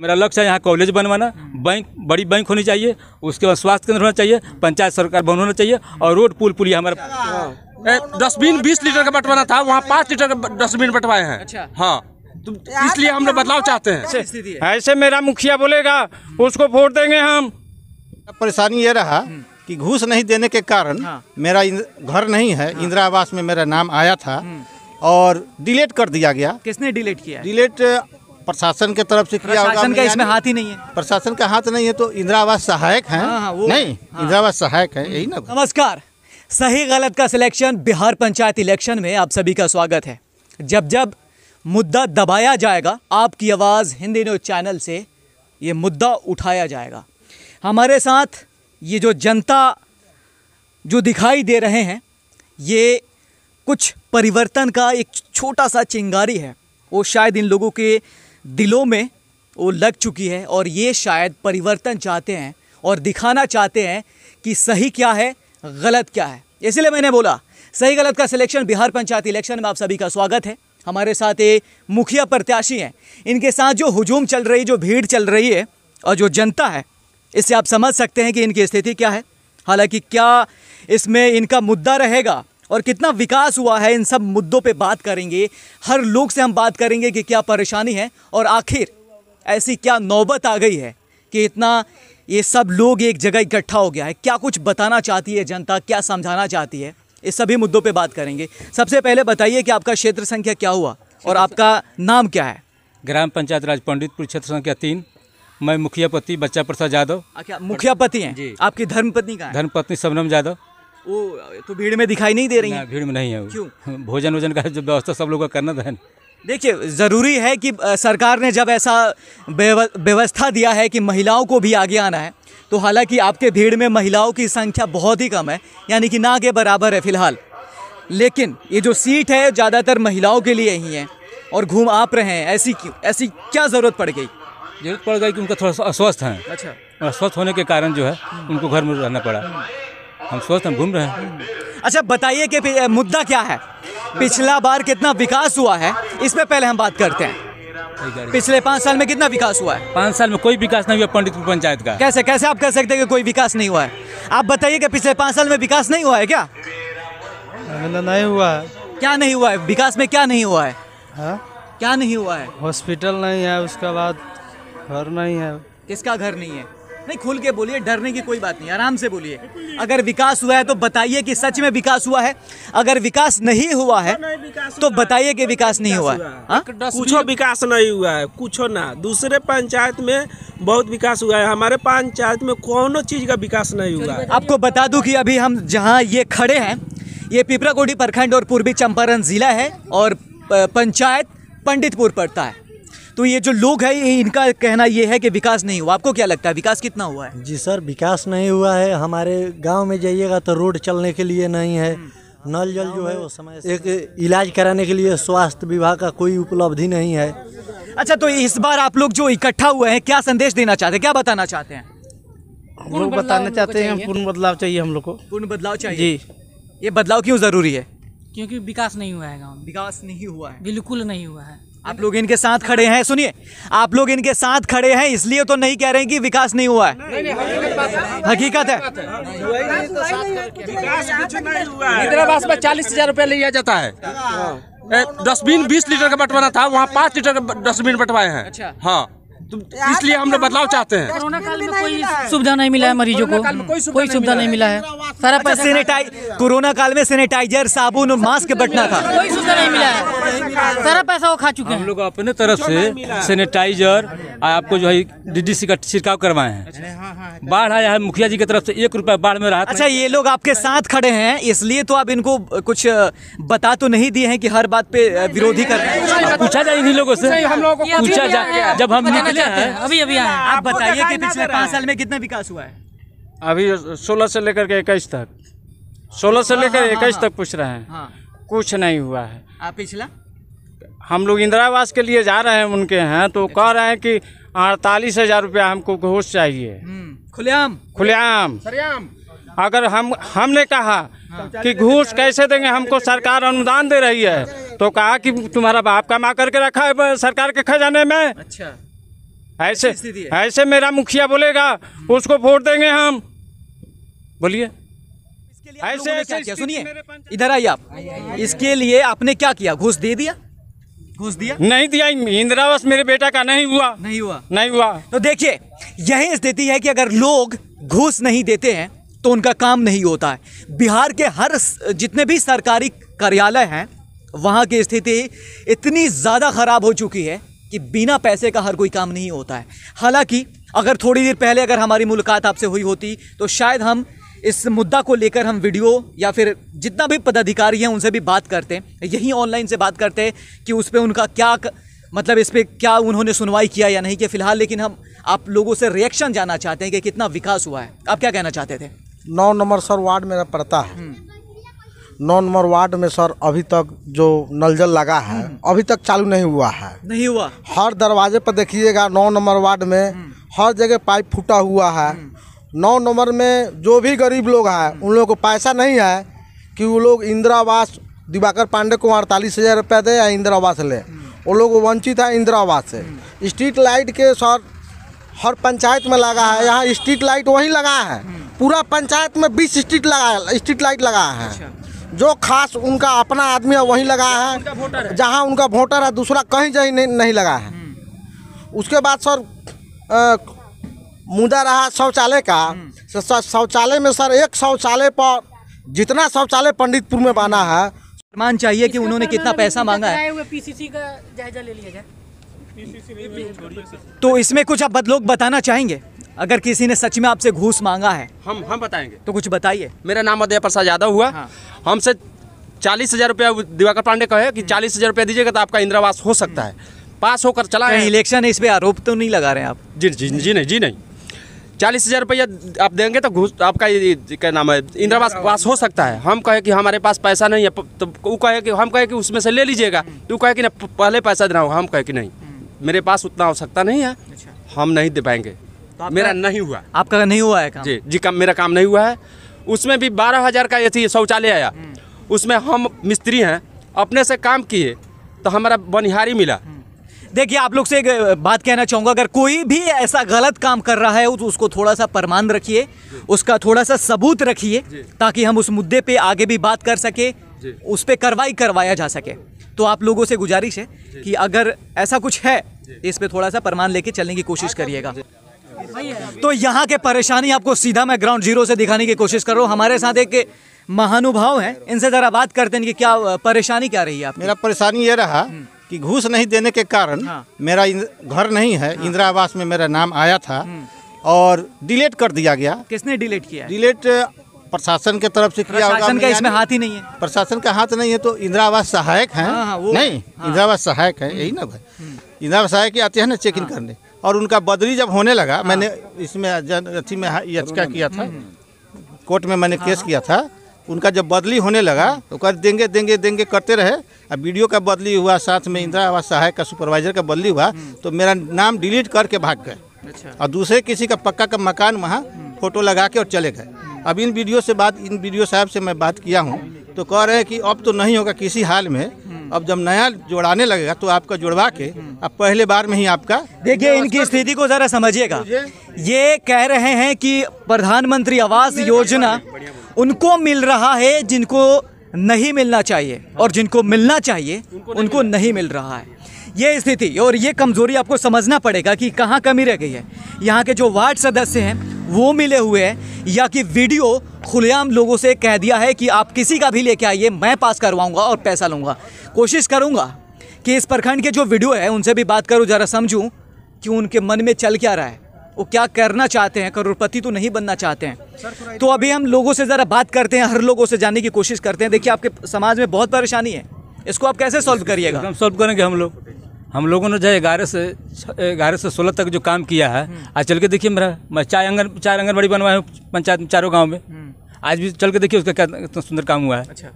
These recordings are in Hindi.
मेरा लक्ष्य है यहाँ कॉलेज बनवाना बैंक बड़ी बैंक होनी चाहिए उसके बाद स्वास्थ्य केंद्र होना चाहिए पंचायत सरकार भवन होना चाहिए और रोड पुल पुल हमारा डस्टबिन बीस लीटर का बंटवाना था वहाँ पाँच लीटर का डस्टबिन बंटवाए हैं अच्छा हाँ तो इसलिए हम लोग बदलाव चाहते हैं ऐसे मेरा मुखिया बोलेगा उसको वोट देंगे हम परेशानी ये रहा हम्म। कि घूस नहीं देने के कारण हाँ। मेरा घर नहीं है हाँ। इंदिरा आवास में मेरा नाम आया था हम्म। और डिलीट कर दिया गया किसने डिलीट किया डिलीट प्रशासन के तरफ से किया होगा का इसमें हाथ ही नहीं है प्रशासन का हाथ नहीं है तो इंदिरा आवास सहायक है हाँ, हाँ, नहीं हाँ। इंदिरा आवास सहायक है यही ना नमस्कार सही गलत का सिलेक्शन बिहार पंचायत इलेक्शन में आप सभी का स्वागत है जब जब मुद्दा दबाया जाएगा आपकी आवाज़ हिंदी न्यूज चैनल से ये मुद्दा उठाया जाएगा हमारे साथ ये जो जनता जो दिखाई दे रहे हैं ये कुछ परिवर्तन का एक छोटा सा चिंगारी है वो शायद इन लोगों के दिलों में वो लग चुकी है और ये शायद परिवर्तन चाहते हैं और दिखाना चाहते हैं कि सही क्या है गलत क्या है इसलिए मैंने बोला सही गलत का सिलेक्शन बिहार पंचायत इलेक्शन में आप सभी का स्वागत है हमारे साथ ये मुखिया प्रत्याशी हैं इनके साथ जो हुजूम चल रही जो भीड़ चल रही है और जो जनता है इससे आप समझ सकते हैं कि इनकी स्थिति क्या है हालांकि क्या इसमें इनका मुद्दा रहेगा और कितना विकास हुआ है इन सब मुद्दों पे बात करेंगे हर लोग से हम बात करेंगे कि क्या परेशानी है और आखिर ऐसी क्या नौबत आ गई है कि इतना ये सब लोग एक जगह इकट्ठा हो गया है क्या कुछ बताना चाहती है जनता क्या समझाना चाहती है इस सभी मुद्दों पे बात करेंगे सबसे पहले बताइए कि आपका क्षेत्र संख्या क्या हुआ और आपका नाम क्या है ग्राम पंचायत राज पंडितपुर क्षेत्र संख्या तीन मैं मुखिया पति बच्चा प्रसाद यादव अच्छा, मुखिया पति हैं जी आपकी धर्मपत्नी का धर्मपत्नी सबनम यादव वो तो भीड़ में दिखाई नहीं दे रही है भीड़ में नहीं है क्यों भोजन वोजन का जो व्यवस्था सब लोग का करना था देखिए ज़रूरी है कि सरकार ने जब ऐसा व्यवस्था दिया है कि महिलाओं को भी आगे आना है तो हालांकि आपके भीड़ में महिलाओं की संख्या बहुत ही कम है यानी कि ना के बराबर है फिलहाल लेकिन ये जो सीट है ज़्यादातर महिलाओं के लिए ही है और घूम आप रहे हैं ऐसी क्यों ऐसी क्या ज़रूरत पड़ गई ज़रूरत पड़ गई कि उनका थोड़ा सा अस्वस्थ हैं अच्छा अस्वस्थ हाँ, होने के कारण जो है हम्म। उनको घर में रहना पड़ा हम स्वस्थ हम घूम रहे हैं अच्छा बताइए कि मुद्दा क्या है पिछला बार कितना विकास हुआ है इस पर पहले हम बात करते हैं पिछले पाँच साल में कितना विकास हुआ है पाँच साल में कोई विकास नहीं हुआ पंडितपुर पंचायत का कैसे कैसे आप कह सकते हैं कि कोई विकास नहीं हुआ है आप बताइए कि पिछले पाँच साल में विकास नहीं हुआ है क्या नहीं हुआ है क्या नहीं हुआ है विकास में क्या नहीं हुआ है हाँ? क्या नहीं हुआ है हॉस्पिटल नहीं है उसके बाद घर नहीं है किसका घर नहीं है नहीं खुल के बोलिए डरने की कोई बात नहीं आराम से बोलिए अगर विकास हुआ है तो बताइए कि सच में विकास हुआ है अगर विकास नहीं हुआ है तो बताइए कि विकास नहीं हुआ है हाँ? कुछ विकास नहीं हुआ है कुछ ना दूसरे पंचायत में बहुत विकास हुआ है हमारे पंचायत में कोनो चीज का विकास नहीं हुआ है आपको बता दू की अभी हम जहाँ ये खड़े हैं ये पिपराकोटी प्रखंड और पूर्वी चंपारण जिला है और पंचायत पंडितपुर पड़ता है तो ये जो लोग हैं इनका कहना ये है कि विकास नहीं हुआ आपको क्या लगता है विकास कितना हुआ है जी सर विकास नहीं हुआ है हमारे गाँव में जाइएगा तो रोड चलने के लिए नहीं है हम्म। नल जल जो है वो समय एक इलाज कराने के लिए स्वास्थ्य विभाग का कोई उपलब्धि नहीं है अच्छा तो इस बार आप लोग जो इकट्ठा हुए हैं क्या संदेश देना चाहते हैं क्या बताना चाहते हैं हम लोग बताना चाहते हैं पूर्ण बदलाव चाहिए हम लोग को पूर्ण बदलाव चाहिए जी ये बदलाव क्यों ज़रूरी है क्योंकि विकास नहीं हुआ है गाँव विकास नहीं हुआ है बिल्कुल नहीं हुआ है आप लोग इनके साथ खड़े हैं सुनिए आप लोग इनके साथ खड़े हैं इसलिए तो नहीं कह रहे हैं कि विकास नहीं हुआ है हकीकत है इंदिरा में चालीस हजार रूपया लिया जाता है डस्टबिन बीस लीटर का बंटवाना था वहाँ पाँच लीटर का डस्टबिन बंटवाए हैं अच्छा। हाँ इसलिए हम लोग बदलाव चाहते हैं कोरोना काल में कोई सुविधा नहीं मिला है मरीजों को कोई सुविधा नहीं मिला है सारा पैसा कोरोना काल में सैनिटाइजर साबुन और मास्क बटना था कोई सुविधा नहीं मिला है सारा पैसा वो खा चुके हैं हम लोग अपने तरफ से सैनिटाइजर आपको जो है डीडीसी का छिड़काव करवाए हैं हाँ, हाँ, बाढ़ आया है मुखिया जी की तरफ से एक रुपया बाढ़ में रहा अच्छा ये लोग आपके साथ खड़े हैं इसलिए तो आप इनको कुछ बता तो नहीं दिए हैं कि हर बात पे विरोधी कर रहे हैं पूछा जाए इन्हीं लोगों से हम लोगों को पूछा जाए जब हम निकले हैं अभी अभी आए आप बताइए कि पिछले पाँच साल में कितना विकास हुआ है अभी सोलह से लेकर के इक्कीस तक सोलह से हाँ, लेकर हाँ, इक्कीस हाँ, तक पूछ रहे हैं कुछ नहीं हुआ है आप पिछला हम लोग इंदिरा आवास के लिए जा रहे हैं उनके यहाँ तो अच्छा। कह रहे हैं कि अड़तालीस हजार रुपया हमको घोष चाहिए हम्म। खुलेआम खुलेआम सरेआम अगर हम हमने कहा हाँ। कि घूस कैसे देंगे हमको सरकार अनुदान दे रही है तो कहा कि तुम्हारा बाप का करके रखा है सरकार के खजाने में अच्छा ऐसे ऐसे मेरा मुखिया बोलेगा उसको वोट देंगे हम बोलिए ऐसे ऐसे सुनिए इधर आइए आप इसके लिए आपने क्या किया घूस दे दिया घूस दिया नहीं दिया इंदिरावास मेरे बेटा का नहीं हुआ नहीं हुआ नहीं हुआ तो देखिए यही स्थिति है कि अगर लोग घूस नहीं देते हैं तो उनका काम नहीं होता है बिहार के हर जितने भी सरकारी कार्यालय हैं वहाँ की स्थिति इतनी ज़्यादा ख़राब हो चुकी है कि बिना पैसे का हर कोई काम नहीं होता है हालांकि अगर थोड़ी देर पहले अगर हमारी मुलाकात आपसे हुई होती तो शायद हम इस मुद्दा को लेकर हम वीडियो या फिर जितना भी पदाधिकारी हैं उनसे भी बात करते हैं यहीं ऑनलाइन से बात करते हैं कि उस पर उनका क्या मतलब इस पर क्या उन्होंने सुनवाई किया या नहीं किया फिलहाल लेकिन हम आप लोगों से रिएक्शन जानना चाहते हैं कि कितना विकास हुआ है आप क्या कहना चाहते थे नौ नंबर सर वार्ड मेरा पड़ता है हम्म। नौ नंबर वार्ड में सर अभी तक जो नल जल लगा है हम्म। अभी तक चालू नहीं हुआ है नहीं हुआ हर दरवाजे पर देखिएगा नौ नंबर वार्ड में हम्म। हर जगह पाइप फूटा हुआ है नौ नंबर में जो भी गरीब लोग हैं उन लोगों को पैसा नहीं है कि वो लोग इंदिरा आवास दिवाकर पांडे को अड़तालीस हज़ार रुपया दे या इंदिरा आवास ले वो लोग वंचित है इंदिरा आवास से स्ट्रीट लाइट के सर हर पंचायत में लगा है यहाँ स्ट्रीट लाइट वहीं लगा है पूरा पंचायत में बीस स्ट्रीट लगा स्ट्रीट लाइट लगा है अच्छा। जो खास उनका अपना आदमी है वहीं लगा है जहाँ उनका वोटर है दूसरा कहीं जहीं नहीं, नहीं लगा है हम्म। उसके बाद सर मुद्दा रहा शौचालय का हम्म। शौचालय में सर एक शौचालय पर जितना शौचालय पंडितपुर में बना है मान चाहिए कि उन्होंने कितना पैसा मांगा है पीसीसी का जायजा ले लिया जाए तो इसमें कुछ आप लोग बताना चाहेंगे अगर किसी ने सच में आपसे घूस मांगा है हम हम बताएंगे तो कुछ बताइए मेरा नाम अदय प्रसाद यादव हुआ हाँ। हमसे चालीस हजार रुपया दिवाकर पांडे कहे कि हम्म। चालीस हजार रुपया दीजिएगा तो आपका इंदिरावास हो सकता है पास होकर चला है इलेक्शन है इस पर आरोप तो नहीं लगा रहे हैं आप जी जी जी नहीं जी नहीं चालीस हज़ार रुपया आप देंगे तो घूस आपका क्या नाम है इंदिरावास पास हो सकता है हम कहे कि हमारे पास पैसा नहीं है तो वो कहे कि हम कहे कि उसमें से ले लीजिएगा हम्म। तो कहे कि ना पहले पैसा देना हो हम कहे कि नहीं हम्म। मेरे पास उतना आवश्यकता नहीं है अच्छा। हम नहीं दे पाएंगे तो मेरा नहीं हुआ आपका नहीं हुआ है काम? जी जी काम मेरा काम नहीं हुआ है उसमें भी बारह हज़ार का ये शौचालय आया हम्म। उसमें हम मिस्त्री हैं अपने से काम किए तो हमारा बनिहारी मिला हम्म। देखिए आप लोग से एक बात कहना चाहूँगा अगर कोई भी ऐसा गलत काम कर रहा है तो उसको थोड़ा सा प्रमाण रखिए उसका थोड़ा सा सबूत रखिए ताकि हम उस मुद्दे पे आगे भी बात कर सके उस पर कार्रवाई करवाया जा सके तो आप लोगों से गुजारिश है कि अगर ऐसा कुछ है इस पर थोड़ा सा प्रमाण लेके चलने की कोशिश करिएगा तो यहाँ के परेशानी आपको सीधा मैं ग्राउंड जीरो से दिखाने की कोशिश कर रहा हूँ हमारे साथ एक महानुभाव है इनसे ज़रा बात करते हैं कि क्या परेशानी क्या रही है आपकी? मेरा परेशानी ये रहा हम्म। कि घूस नहीं देने के कारण हाँ। मेरा घर नहीं है हाँ। इंदिरा आवास में मेरा नाम आया था हम्म। और डिलेट कर दिया गया किसने डिलेट किया डिलेट प्रशासन के तरफ से किया प्रशासन का इसमें हाथ ही नहीं है प्रशासन का हाथ नहीं है तो इंदिरा आवास सहायक है हाँ, हाँ, नहीं हाँ। इंदिरा आवास सहायक है यही ना भाई हम्म। इंदिरा आवास सहायक आते हैं ना चेक इन करने और उनका बदली जब होने लगा हाँ। मैंने इसमें अथी में याचिका किया था हम्म। कोर्ट में मैंने केस हाँ। किया था उनका जब बदली होने लगा तो कर देंगे देंगे देंगे करते रहे अब वीडियो का बदली हुआ साथ में इंदिरा आवास सहायक का सुपरवाइजर का बदली हुआ हम्म। तो मेरा नाम डिलीट करके भाग गए अच्छा। और दूसरे किसी का पक्का का मकान वहाँ हम्म। फ़ोटो लगा के और चले गए अब इन वीडियो से बात इन वीडियो साहब से मैं बात किया हूँ तो कह रहे हैं कि अब तो नहीं होगा किसी हाल में अब जब नया जोड़ाने लगेगा तो आपका जुड़वा के अब पहले बार में ही आपका देखिए इनकी स्थिति को जरा समझिएगा ये कह रहे हैं कि प्रधानमंत्री आवास योजना उनको मिल रहा है जिनको नहीं मिलना चाहिए और जिनको मिलना चाहिए उनको नहीं मिल रहा है ये स्थिति और ये कमज़ोरी आपको समझना पड़ेगा कि कहाँ कमी रह गई है यहाँ के जो वार्ड सदस्य हैं वो मिले हुए हैं या कि वीडियो खुलेआम लोगों से कह दिया है कि आप किसी का भी लेके आइए मैं पास करवाऊँगा और पैसा लूँगा कोशिश करूँगा कि इस प्रखंड के जो वीडियो है उनसे भी बात करूँ ज़रा समझूँ कि उनके मन में चल क्या रहा है वो क्या करना चाहते हैं करोड़पति तो नहीं बनना चाहते हैं तो अभी हम लोगों से ज़रा बात करते हैं हर लोगों से जानने की कोशिश करते हैं देखिए आपके समाज में बहुत परेशानी है इसको आप कैसे सॉल्व करिएगा सॉल्व करेंगे हम लोग हम लोगों ने जो है ग्यारह से ग्यारह से सोलह तक जो काम किया है हम्म। आज चल के देखिए मेरा मैं चार आंगन चार आंगनबाड़ी बनवाए हूँ पंचायत चारों गाँव में हम्म। आज भी चल के देखिए उसका क्या इतना सुंदर काम हुआ है अच्छा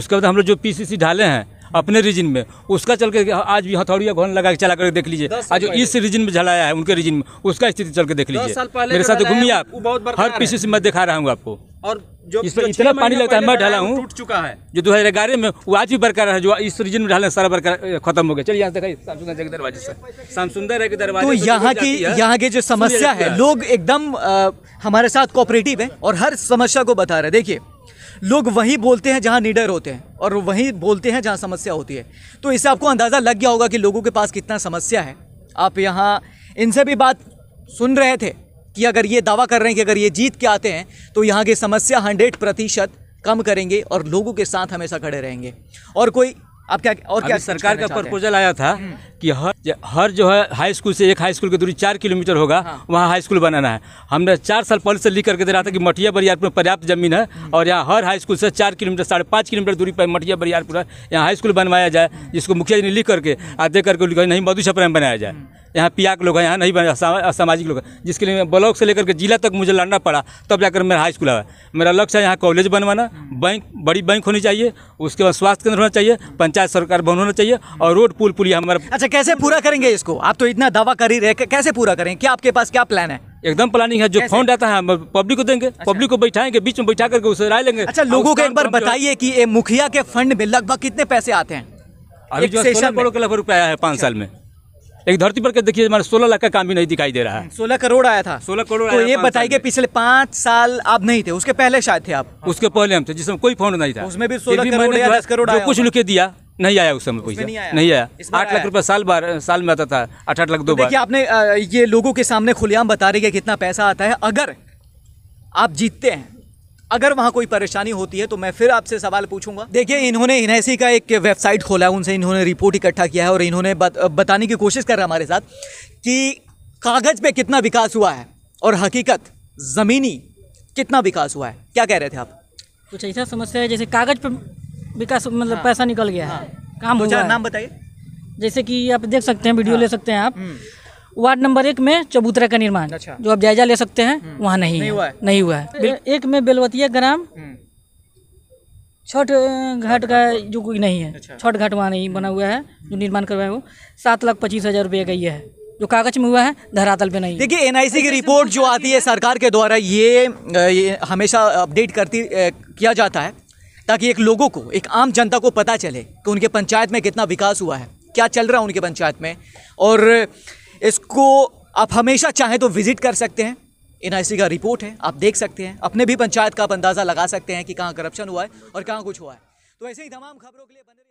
उसके बाद हम लोग जो पीसीसी ढाले हैं अपने रीजन में उसका चल के आज भी हथौड़ी घोन लगा के चला कर देख लीजिए आज इस रीजन में झलाया है उनके रीजन में उसका स्थिति चल के देख लीजिए मेरे साथ तो घूमिए आप हर पीछे से मैं दिखा रहा हूँ आपको और जो इस पर इतना पानी लगता है मैं ढाला हूँ टूट चुका है जो दो हज़ार ग्यारह में वो आज भी बरकरार है जो इस रीजन में ढाला सारा बरकरार खत्म हो गया चलिए यहाँ देखा के दरवाजे से शामसुंदर के दरवाजे तो यहाँ की यहाँ की जो समस्या है लोग एकदम हमारे साथ कोऑपरेटिव है और हर समस्या को बता रहे देखिए लोग वहीं बोलते हैं जहाँ निडर होते हैं और वहीं बोलते हैं जहाँ समस्या होती है तो इससे आपको अंदाज़ा लग गया होगा कि लोगों के पास कितना समस्या है आप यहाँ इनसे भी बात सुन रहे थे कि अगर ये दावा कर रहे हैं कि अगर ये जीत के आते हैं तो यहाँ की समस्या हंड्रेड प्रतिशत कम करेंगे और लोगों के साथ हमेशा खड़े रहेंगे और कोई अब क्या और क्या सरकार का प्रपोजल आया था हम्म। कि हर हर जो है हाई स्कूल से एक हाई स्कूल की दूरी चार किलोमीटर होगा हाँ। वहाँ हाई स्कूल बनाना है हमने चार साल पहले से लिख करके दे रहा था कि मटिया बरियारपुर पर्याप्त जमीन है हम्म। और यहाँ हर हाई स्कूल से चार किलोमीटर साढ़े पाँच किलोमीटर दूरी पर मटिया बरियारपुर है यहाँ हाई स्कूल बनवाया जाए हम्म। जिसको मुखिया जी ने लिख करके दे करके नहीं मधु छपरा में बनाया जाए यहाँ पिया के लोग हैं यहाँ नहीं बने असामाजिक लोग हैं जिसके लिए ब्लॉक से लेकर के जिला तक मुझे लड़ना पड़ा तब जाकर मेरा हाई स्कूल आया मेरा लक्ष्य है यहाँ कॉलेज बनवाना बैंक बड़ी बैंक होनी चाहिए उसके बाद स्वास्थ्य केंद्र होना चाहिए पंचायत सरकार भवन होना चाहिए और रोड पुल पुल हमारा अच्छा कैसे पूरा करेंगे इसको आप तो इतना दवा कर ही रहे कैसे पूरा करेंगे क्या आपके पास क्या प्लान है एकदम प्लानिंग है जो फंड आता है पब्लिक को देंगे अच्छा। पब्लिक को बैठाएंगे बीच में बैठा करके उसे राय लेंगे अच्छा लोगों को एक बार बताइए कि मुखिया के फंड में लगभग कितने पैसे आते हैं अभी जो सोलह करोड़ का लगभग रुपया है पाँच अच्छा। साल में लेकिन धरती पर देखिए हमारे सोलह लाख का काम भी नहीं दिखाई दे रहा है सोलह करोड़ आया था सोलह करोड़ तो ये बताइए पिछले पांच साल आप नहीं थे उसके पहले शायद थे आप उसके पहले हम थे जिसमें कोई फंड नहीं था उसमें भी सोलह करोड़ करोड़ कुछ लिखे दिया नहीं आया उस समय कोई नहीं आया, नहीं आया। आठ लाख रुपए साल बार साल में आता था आठ आठ लाख दो तो बार आपने ये लोगों के सामने खुलेआम बता रही है कितना पैसा आता है अगर आप जीतते हैं अगर वहाँ कोई परेशानी होती है तो मैं फिर आपसे सवाल पूछूंगा देखिए इन्होंने इनएसी का एक वेबसाइट खोला है उनसे इन्होंने रिपोर्ट इकट्ठा किया है और इन्होंने बत, बताने की कोशिश कर रहा हमारे साथ कि कागज़ पे कितना विकास हुआ है और हकीकत ज़मीनी कितना विकास हुआ है क्या कह रहे थे आप कुछ ऐसा समस्या है जैसे कागज़ पर विकास मतलब हाँ, पैसा निकल गया है हाँ, काम हो नाम बताइए जैसे कि आप देख सकते हैं वीडियो हाँ। ले सकते हैं आप हम्म। वार्ड नंबर एक में चबूतरा का निर्माण अच्छा। जो आप जायजा ले सकते हैं हम्म। वहाँ नहीं, नहीं हुआ है नहीं हुआ है एक में बेलवतिया ग्राम हम्म। छठ घाट का जो कोई नहीं है अच्छा। छठ अच्छा। घाट वहाँ नहीं हम्म। बना हुआ है जो निर्माण करवाया वो सात लाख पच्चीस हजार रुपये का ये है जो कागज में हुआ है धरातल पे नहीं देखिए एनआईसी की रिपोर्ट जो आती है सरकार के द्वारा ये, ये हमेशा अपडेट करती किया जाता है ताकि एक लोगों को एक आम जनता को पता चले कि उनके पंचायत में कितना विकास हुआ है क्या चल रहा है उनके पंचायत में और इसको आप हमेशा चाहें तो विज़िट कर सकते हैं एन का रिपोर्ट है आप देख सकते हैं अपने भी पंचायत का आप अंदाज़ा लगा सकते हैं कि कहाँ करप्शन हुआ है और कहाँ कुछ हुआ है तो ऐसे ही तमाम खबरों के लिए बने